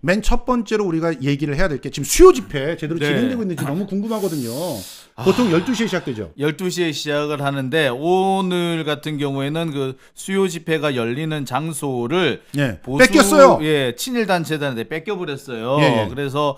맨 첫 번째로 우리가 얘기를 해야 될 게 지금 수요 집회 제대로 네. 진행되고 있는지 너무 궁금하거든요. 아. 보통 1 2 시에 시작되죠. 12시에 시작을 하는데 오늘 같은 경우에는 그 수요 집회가 열리는 장소를 예. 보수, 뺏겼어요. 예, 친일 단체단한테 뺏겨 버렸어요. 예, 예. 그래서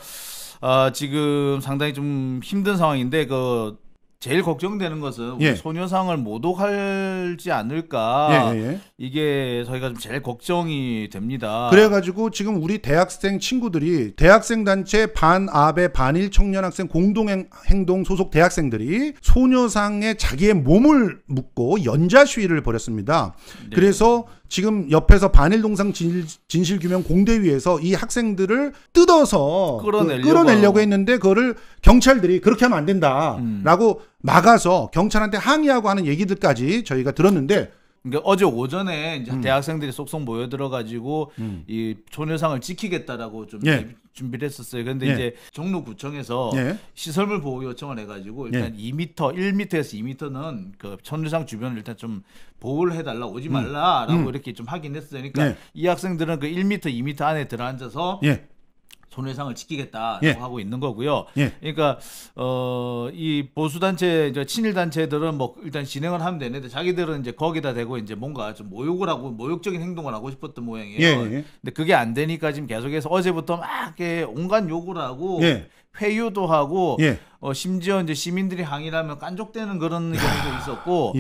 아, 지금 상당히 좀 힘든 상황인데 그 제일 걱정되는 것은 예. 소녀상을 모독하지 않을까 예, 예, 예, 이게 저희가 좀 제일 걱정이 됩니다. 그래가지고 지금 우리 대학생 친구들이 대학생 단체 반아베 반일 청년학생 공동행동 소속 대학생들이 소녀상에 자기의 몸을 묶고 연좌 시위를 벌였습니다. 네. 그래서 지금 옆에서 반일 동상 진실, 규명 공대위에서 이 학생들을 뜯어서 끌어내려고, 끌어내려고 했는데 그거를 경찰들이 그렇게 하면 안 된다라고 음. 막아서 경찰한테 항의하고 하는 얘기들까지 저희가 들었는데 그러니까 어제 오전에 이제 음. 대학생들이 속속 모여 들어가지고 음. 이 초녀상을 지키겠다라고 좀 예. 준비를 했었어요. 근데 예. 이제 종로구청에서 예. 시설물 보호 요청을 해가지고 예. 일단 예. 2터1미터에서2미터는그 천주상 주변을 일단 좀 보호를 해달라 오지 음. 말라라고 음. 이렇게 좀확인 했으니까 어요이 예. 학생들은 그1미터2미터 안에 들어앉아서 예. 손해상을 지키겠다 예. 하고 있는 거고요. 예. 그러니까 어, 이 보수 단체, 친일 단체들은 뭐 일단 진행을 하면 되는데 자기들은 이제 거기다 대고 이제 뭔가 좀 모욕을 하고 모욕적인 행동을 하고 싶었던 모양이에요. 예. 예. 근데 그게 안 되니까 지금 계속해서 어제부터 막게 온갖 욕을 하고 예. 회유도 하고 예. 어, 심지어 이제 시민들이 항의하면 를 깐족되는 그런 경우도 있었고.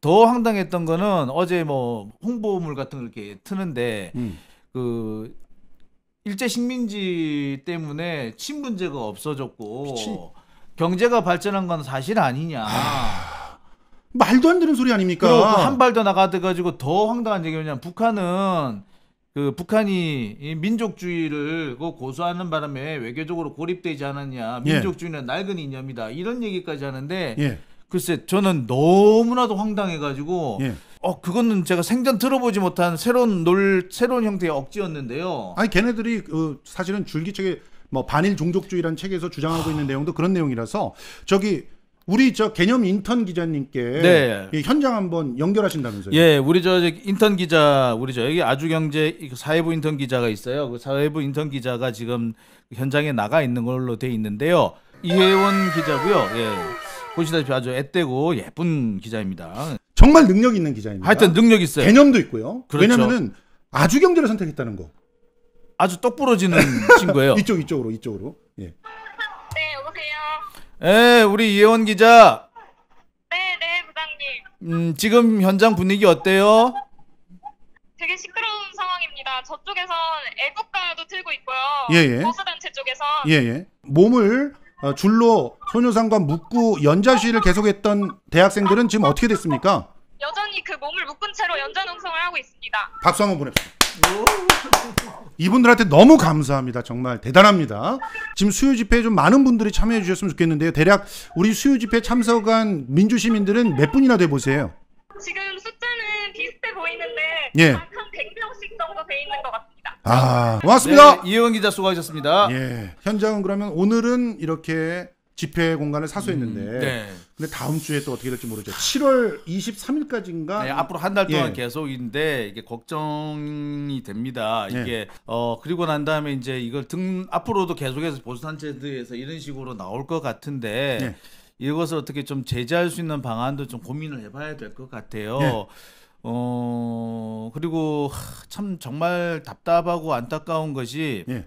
더 황당했던 거는 어제 뭐 홍보물 같은 걸 이렇게 트는데 음. 그 일제 식민지 때문에 친분제가 없어졌고 미치. 경제가 발전한 건 사실 아니냐. 아, 말도 안 되는 소리 아닙니까? 한 발 더 나가돼 가지고 더 황당한 얘기냐면 북한은 그 북한이 민족주의를 그 고수하는 바람에 외교적으로 고립되지 않았냐. 예. 민족주의는 예. 낡은 이념이다. 이런 얘기까지 하는데 예. 글쎄 저는 너무나도 황당해 가지고 예. 어 그거는 제가 생전 들어보지 못한 새로운 놀 새로운 형태의 억지였는데요. 아니 걔네들이 그 사실은 줄기책에 뭐 반일 종족주의라는 책에서 주장하고 있는 내용도 그런 내용이라서 저기 우리 저 개념 인턴 기자님께 네. 현장 한번 연결하신다면서요? 예, 우리 저 인턴 기자 우리 저 여기 아주경제 사회부 인턴 기자가 있어요. 그 사회부 인턴 기자가 지금 현장에 나가 있는 걸로 돼 있는데요. 이혜원 기자고요. 예. 보시다시피 아주 앳되고 예쁜 기자입니다. 정말 능력 있는 기자입니다. 하여튼 능력 있어요. 개념도 있고요. 그렇죠. 왜냐면 아주 경제를 선택했다는 거. 아주 똑 부러지는 친구예요. 이쪽 이쪽으로 이쪽으로. 예. 네, 여보세요. 예, 우리 이혜원 기자. 네, 네, 부장님. 음, 지금 현장 분위기 어때요? 되게 시끄러운 상황입니다. 저쪽에선 애국가도 틀고 있고요. 예, 예. 호수단체 쪽에서. 예, 예. 몸을 어, 줄로 소녀상과 묶고 연자시를 계속했던 대학생들은 지금 어떻게 됐습니까? 여전히 그 몸을 묶은 채로 연자농성을 하고 있습니다. 박수 한번 보냅시다. 이분들한테 너무 감사합니다. 정말 대단합니다. 지금 수요 집회에 좀 많은 분들이 참여해 주셨으면 좋겠는데요. 대략 우리 수요 집회 참석한 민주 시민들은 몇 분이나 돼 보세요? 지금 숫자는 비슷해 보이는데 예. 한 100명씩 정도 돼 있는 것 같아요. 아, 아, 고맙습니다. 네, 이혜원 기자 수고하셨습니다. 예. 현장은 그러면 오늘은 이렇게 집회 공간을 사수했는데 음, 네. 근데 다음 주에 또 어떻게 될지 모르죠. 7월 23일까지인가? 네, 앞으로 한달 예. 동안 예. 계속인데 이게 걱정이 됩니다. 이게 예. 어 그리고 난 다음에 이제 이걸 등 앞으로도 계속해서 보수 단체들에서 이런 식으로 나올 것 같은데 예. 이것을 어떻게 좀 제재할 수 있는 방안도 좀 고민을 해봐야 될 것 같아요. 예. 어 그리고 참 정말 답답하고 안타까운 것이 예.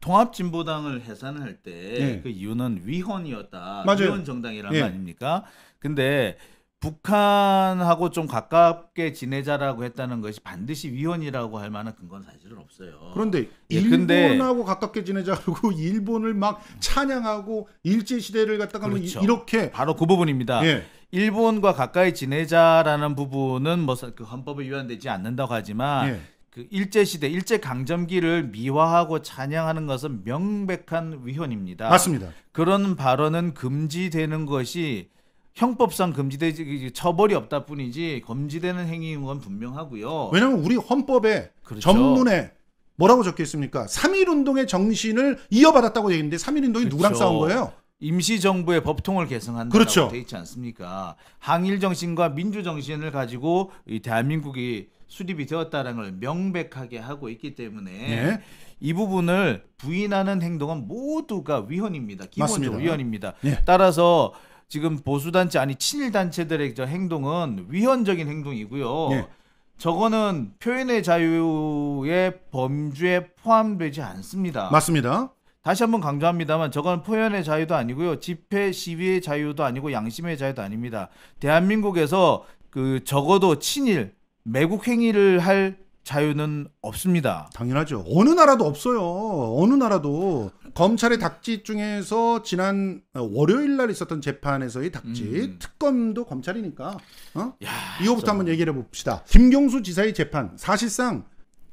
통합진보당을 해산할 때그 예. 그 이유는 위헌이었다. 맞아요. 위헌 정당이란 예. 거 아닙니까? 근데 북한하고 좀 가깝게 지내자라고 했다는 것이 반드시 위헌이라고 할 만한 근거는 사실은 없어요. 그런데 예, 일본하고 가깝게 지내자고 일본을 막 찬양하고 일제 시대를 갖다가 뭐 그렇죠. 이렇게 바로 그 부분입니다. 예. 일본과 가까이 지내자라는 부분은 뭐 그 헌법에 위반되지 않는다고 하지만 예. 그 일제 시대 일제 강점기를 미화하고 찬양하는 것은 명백한 위헌입니다. 맞습니다. 그런 발언은 금지되는 것이 형법상 금지되지 처벌이 없다 뿐이지 금지되는 행위인 건 분명하고요. 왜냐하면 우리 헌법에 그렇죠. 전문에 뭐라고 적혀 있습니까? 3.1 운동의 정신을 이어받았다고 얘기했는데 3.1 운동이 그렇죠. 누구랑 싸운 거예요? 임시정부의 법통을 개성한다고 그렇죠. 돼 있지 않습니까? 항일 정신과 민주 정신을 가지고 이 대한민국이 수립이 되었다는 걸 명백하게 하고 있기 때문에 예. 이 부분을 부인하는 행동은 모두가 위헌입니다. 기본적으로 맞습니다. 위헌입니다. 예. 따라서 지금 보수단체 아니 친일단체들의 저 행동은 위헌적인 행동이고요. 네. 저거는 표현의 자유의 범주에 포함되지 않습니다. 맞습니다. 다시 한 번 강조합니다만 저건 표현의 자유도 아니고요. 집회 시위의 자유도 아니고 양심의 자유도 아닙니다. 대한민국에서 그 적어도 친일 매국 행위를 할 자유는 없습니다. 당연하죠. 어느 나라도 없어요. 어느 나라도 검찰의 닥짓 중에서 지난 월요일 날 있었던 재판에서의 닥짓 음. 특검도 검찰이니까 어? 야, 이거부터 한번 얘기를 해봅시다. 김경수 지사의 재판 사실상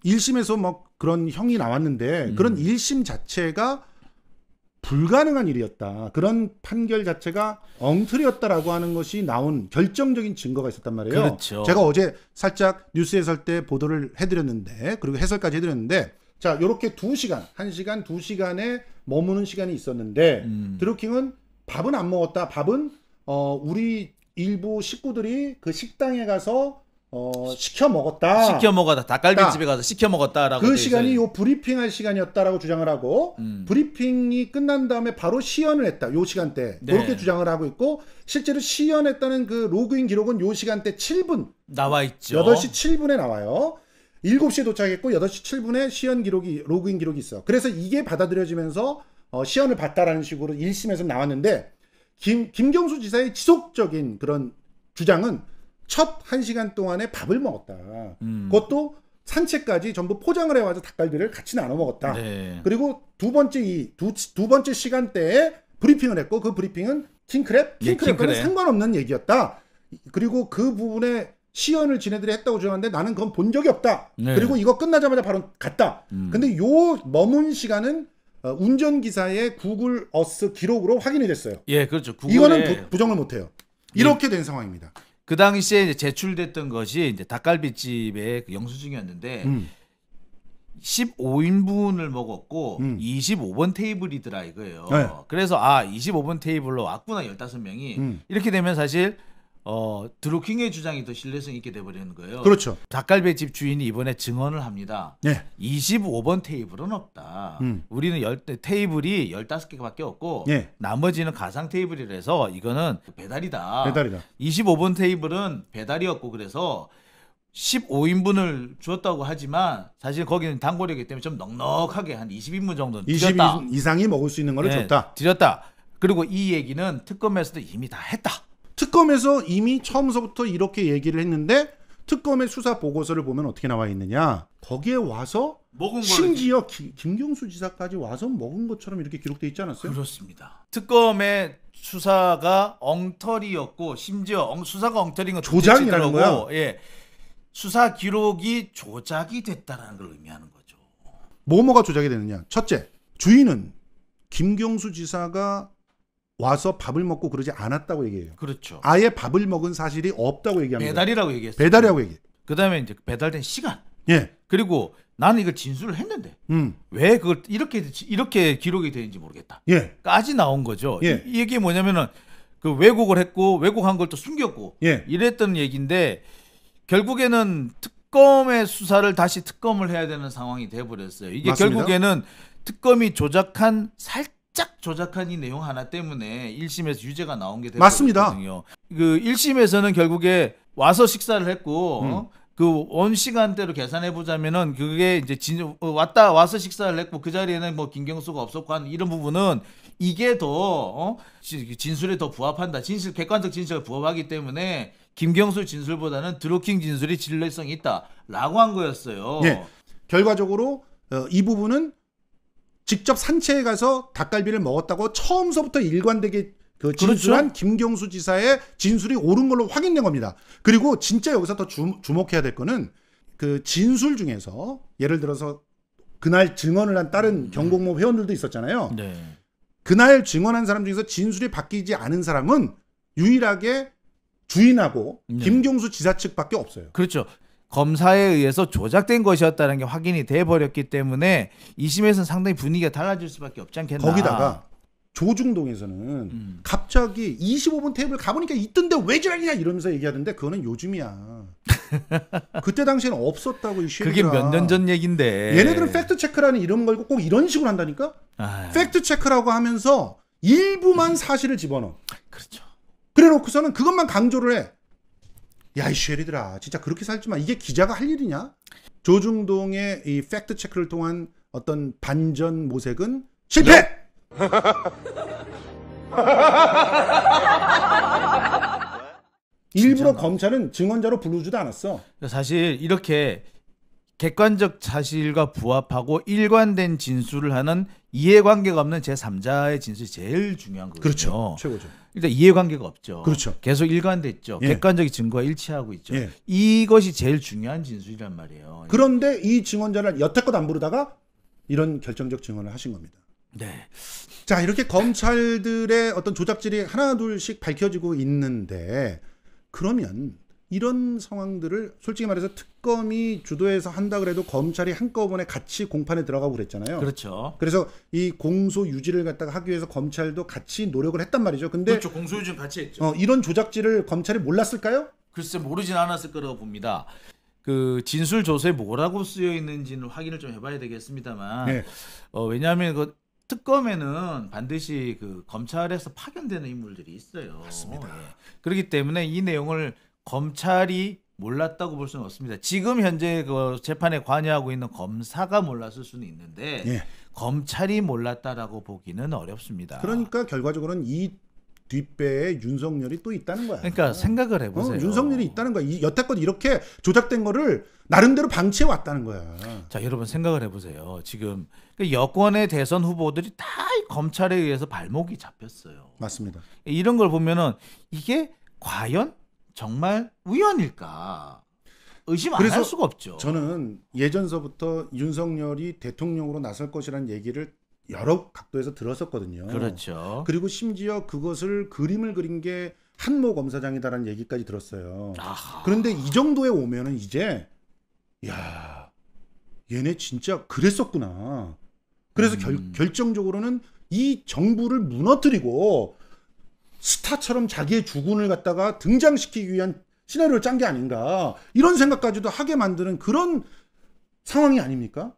1심에서 막 뭐 그런 형이 나왔는데 음. 그런 1심 자체가 불가능한 일이었다. 그런 판결 자체가 엉터리였다라고 하는 것이 나온 결정적인 증거가 있었단 말이에요. 그렇죠. 제가 어제 살짝 뉴스 해설 때 보도를 해드렸는데 그리고 해설까지 해드렸는데 자요렇게두 시간, 한 시간, 두 시간에 머무는 시간이 있었는데 음. 드루킹은 밥은 안 먹었다. 밥은 어 우리 일부 식구들이 그 식당에 가서 어, 시켜 먹었다. 시켜 먹었다. 닭갈비집에 가서 시켜 먹었다라고. 그 시간이 요 브리핑할 시간이었다라고 주장을 하고 음. 브리핑이 끝난 다음에 바로 시연을 했다. 요 시간대. 네. 이렇게 주장을 하고 있고 실제로 시연했다는 그 로그인 기록은 요 시간대 7분 나와 있죠. 8시 7분에 나와요. 7시에 도착했고 8시 7분에 시연 기록이 로그인 기록이 있어. 요 그래서 이게 받아들여지면서 어, 시연을 봤다라는 식으로 1심에서 나왔는데 김 김경수 지사의 지속적인 그런 주장은 첫 한시간 동안에 밥을 먹었다. 음. 그것도 산채까지 전부 포장을 해와서 닭갈비를 같이 나눠 먹었다. 네. 그리고 두 번째 이두 두 번째 시간대에 브리핑을 했고 그 브리핑은 킹크랩 예, 킹크랩과는 킹 네, 상관없는 얘기였다. 그리고 그 부분에 시연을 지네들이 했다고 주장하는데 나는 그건 본 적이 없다. 네. 그리고 이거 끝나자마자 바로 갔다. 음. 근데 요 머문 시간은 어, 운전기사의 구글 어스 기록으로 확인이 됐어요. 예, 그렇죠. 구글에... 이거는 부, 정을 못해요. 이렇게 예. 된 상황입니다. 그 당시에 이제 제출됐던 것이 이제 닭갈비집의 그 영수증이었는데 음. 15인분을 먹었고 음. 25번 테이블이더라 이거예요. 네. 그래서 아 25번 테이블로 왔구나 15명이 음. 이렇게 되면 사실 어, 드루킹의 주장이 더 신뢰성 있게 돼버리는 거예요. 그렇죠. 닭갈비집 주인이 이번에 증언을 합니다. 네. 25번 테이블은 없다. 음. 우리는 열, 테이블이 15개밖에 없고 네. 나머지는 가상 테이블이라서 이거는 배달이다. 배달이다. 25번 테이블은 배달이었고 그래서 15인분을 주었다고 하지만 사실 거기는 단골이기 때문에 좀 넉넉하게 한 20인분 정도는 드렸다. 20 이상이 먹을 수 있는 거를 네, 줬다. 드렸다. 그리고 이 얘기는 특검에서도 이미 다 했다. 특검에서 이미 처음서부터 이렇게 얘기를 했는데 특검의 수사 보고서를 보면 어떻게 나와 있느냐. 거기에 와서 심지어 기, 김경수 지사까지 와서 먹은 것처럼 이렇게 기록돼 있지 않았어요? 그렇습니다. 특검의 수사가 엉터리였고 심지어 엉, 수사가 엉터리인 건 조작이라는 거야. 예. 수사 기록이 조작이 됐다는걸 의미하는 거죠. 뭐뭐가 조작이 되느냐? 첫째, 주인은 김경수 지사가 와서 밥을 먹고 그러지 않았다고 얘기해요. 그렇죠. 아예 밥을 먹은 사실이 없다고 얘기합니다. 배달이라고 얘기했어요. 배달이라고 얘기 그다음에 이제 배달된 시간. 예. 그리고 나는 이걸 진술을 했는데 음. 왜 그걸 이렇게 이렇게 기록이 되는지 모르겠다. 예. 까지 나온 거죠. 예. 이, 이게 뭐냐면은 그 왜곡을 했고 왜곡한 걸 또 숨겼고 예. 이랬던 얘기인데 결국에는 특검의 수사를 다시 특검을 해야 되는 상황이 돼 버렸어요. 이게 맞습니다. 결국에는 특검이 조작한 살 살짝 조작한 이 내용 하나 때문에 1심에서 유죄가 나온 게 맞습니다. 거든요그 1심에서는 결국에 와서 식사를 했고 음. 그원 시간대로 계산해 보자면은 그게 이제 진, 어, 왔다 와서 식사를 했고 그 자리에는 뭐 김경수가 없었고 하는 이런 부분은 이게 더 어? 진술에 더 부합한다 진실 객관적 진실을 부합하기 때문에 김경수 진술보다는 드로킹 진술이 진례성이 있다라고 한 거였어요. 네. 결과적으로 어, 이 부분은 직접 산채에 가서 닭갈비를 먹었다고 처음서부터 일관되게 그 진술한 그렇죠? 김경수 지사의 진술이 옳은 걸로 확인된 겁니다. 그리고 진짜 여기서 더 주, 주목해야 될 거는 그 진술 중에서 예를 들어서 그날 증언을 한 다른 음. 경공모 회원들도 있었잖아요. 네. 그날 증언한 사람 중에서 진술이 바뀌지 않은 사람은 유일하게 주인하고 네. 김경수 지사 측밖에 없어요. 그렇죠. 검사에 의해서 조작된 것이었다는 게 확인이 돼 버렸기 때문에 2심에서는 상당히 분위기가 달라질 수밖에 없지 않겠나. 거기다가 조중동에서는 음. 갑자기 25분 테이블 가보니까 있던데 왜지 저러냐 이러면서 얘기하던데 그거는 요즘이야. 그때 당시에는 없었다고 이 그게 몇 년 전 얘긴데. 얘네들은 팩트 체크라는 이런 걸꼭 이런 식으로 한다니까. 아유. 팩트 체크라고 하면서 일부만 사실을 집어넣어. 그렇죠. 그래놓고서는 그것만 강조를 해. 야, 이 쉐리들아. 진짜 그렇게 살지만 이게 기자가 할 일이냐? 조중동의 이 팩트 체크를 통한 어떤 반전 모색은 실패! 네. 일부러 검찰은 증언자로 부르지도 않았어. 사실 이렇게 객관적 사실과 부합하고 일관된 진술을 하는 이해관계가 없는 제 3자의 진술이 제일 중요한 거거든요. 그렇죠. 최고죠. 일단 이해관계가 없죠. 그렇죠. 계속 일관됐죠. 예. 객관적인 증거와 일치하고 있죠. 예. 이것이 제일 중요한 진술이란 말이에요. 그런데 이 증언자를 여태껏 안 부르다가 이런 결정적 증언을 하신 겁니다. 네. 자, 이렇게 검찰들의 어떤 조작질이 하나 둘씩 밝혀지고 있는데 그러면 이런 상황들을 솔직히 말해서 특검이 주도해서 한다 그래도 검찰이 한꺼번에 같이 공판에 들어가고 그랬잖아요. 그렇죠. 그래서 이 공소 유지를 갖다가 하기 위해서 검찰도 같이 노력을 했단 말이죠. 근데 그렇죠. 공소 유지 같이 했죠. 어, 이런 조작지를 검찰이 몰랐을까요? 글쎄 모르진 않았을 거라고 봅니다. 그 진술 조서에 뭐라고 쓰여 있는지는 확인을 좀 해봐야 되겠습니다만, 네. 어, 왜냐하면 그 특검에는 반드시 그 검찰에서 파견되는 인물들이 있어요. 맞습니다. 예. 그렇기 때문에 이 내용을 검찰이 몰랐다고 볼 수는 없습니다. 지금 현재 그 재판에 관여하고 있는 검사가 몰랐을 수는 있는데 예. 검찰이 몰랐다라고 보기는 어렵습니다. 그러니까 결과적으로는 이 뒷배에 윤석열이 또 있다는 거야. 그러니까 어. 생각을 해보세요. 어, 윤석열이 있다는 거야. 이, 여태껏 이렇게 조작된 거를 나름대로 방치해 왔다는 거야. 자, 여러분 생각을 해보세요. 지금 그 여권의 대선 후보들이 다 검찰에 의해서 발목이 잡혔어요. 맞습니다. 이런 걸 보면은 이게 과연 정말 우연일까? 의심 안 할 수가 없죠. 저는 예전서부터 윤석열이 대통령으로 나설 것이라는 얘기를 여러 각도에서 들었었거든요. 그렇죠. 그리고 심지어 그것을 그림을 그린 게 한모 검사장이다라는 얘기까지 들었어요. 아하. 그런데 이 정도에 오면은 이제 야 얘네 진짜 그랬었구나. 그래서 음. 결, 결정적으로는 이 정부를 무너뜨리고 스타처럼 자기의 주군을 갖다가 등장시키기 위한 시나리오를 짠 게 아닌가 이런 생각까지도 하게 만드는 그런 상황이 아닙니까?